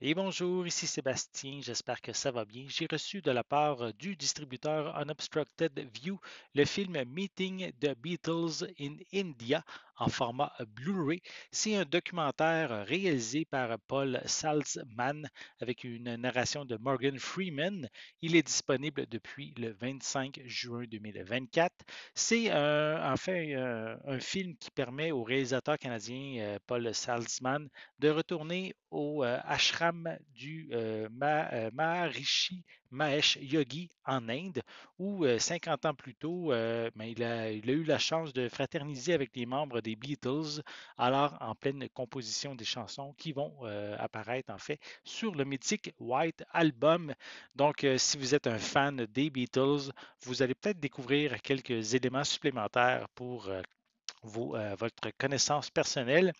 Et bonjour, ici Sébastien, j'espère que ça va bien. J'ai reçu de la part euh, du distributeur Unobstructed View le film Meeting the Beatles in India en format Blu-ray. C'est un documentaire euh, réalisé par Paul Salzman avec une narration de Morgan Freeman. Il est disponible depuis le 25 juin 2024. C'est euh, un film qui permet au réalisateur canadien Paul Salzman de retourner au euh, ashram du euh, euh, Maharishi Mahesh Yogi en Inde, où 50 ans plus tôt, ben, il, a, il, a, eu la chance de fraterniser avec les membres des Beatles, alors en pleine composition des chansons qui vont apparaître en fait sur le mythique White Album. Donc, si vous êtes un fan des Beatles, vous allez peut-être découvrir quelques éléments supplémentaires pour euh, votre connaissance personnelle.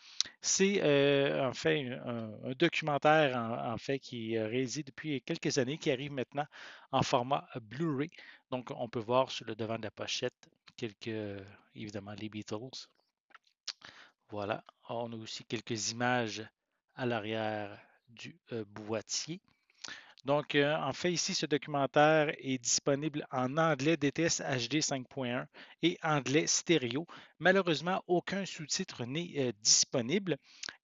C'est euh, en fait un, documentaire en, fait qui réside depuis quelques années, qui arrive maintenant en format Blu-ray. Donc, on peut voir sur le devant de la pochette quelques, évidemment, les Beatles. Voilà, on a aussi quelques images à l'arrière du euh, boîtier. Donc, euh, en fait, ici, ce documentaire est disponible en anglais DTS HD 5.1 et anglais stéréo. Malheureusement, aucun sous-titre n'est euh, disponible.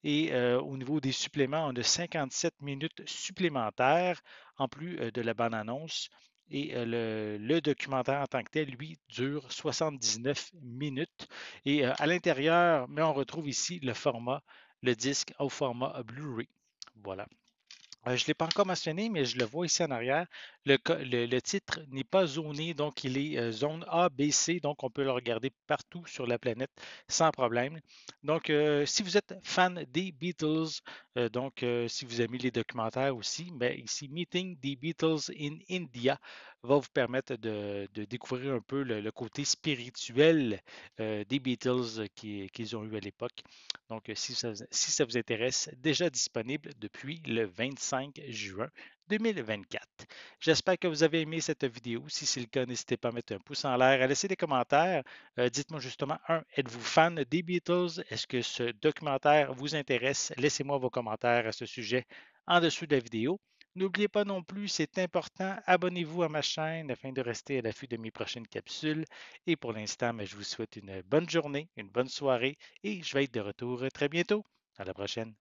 Et euh, au niveau des suppléments, on a 57 minutes supplémentaires en plus de la bande-annonce. Et le, le, documentaire en tant que tel, lui, dure 79 minutes. Et à l'intérieur, mais on retrouve ici le format, le disque au format Blu-ray. Voilà. Euh, je ne l'ai pas encore mentionné, mais je le vois ici en arrière. Le, titre n'est pas zoné, donc il est euh, zone A, donc on peut le regarder partout sur la planète sans problème. Donc, euh, si vous êtes fan des Beatles, donc si vous aimez les documentaires aussi, mais ben, ici, Meeting the Beatles in India va vous permettre de, découvrir un peu le, côté spirituel des Beatles qu'ils ont eu à l'époque. Donc, si ça vous intéresse, déjà disponible depuis le 25 5 juin 2024. J'espère que vous avez aimé cette vidéo. Si c'est le cas, n'hésitez pas à mettre un pouce en l'air, à laisser des commentaires. Euh, dites-moi justement, un, êtes-vous fan des Beatles? Est-ce que ce documentaire vous intéresse? Laissez-moi vos commentaires à ce sujet en dessous de la vidéo. N'oubliez pas non plus, c'est important, abonnez-vous à ma chaîne afin de rester à l'affût de mes prochaines capsules. Et pour l'instant, ben, je vous souhaite une bonne journée, une bonne soirée et je vais être de retour très bientôt. À la prochaine.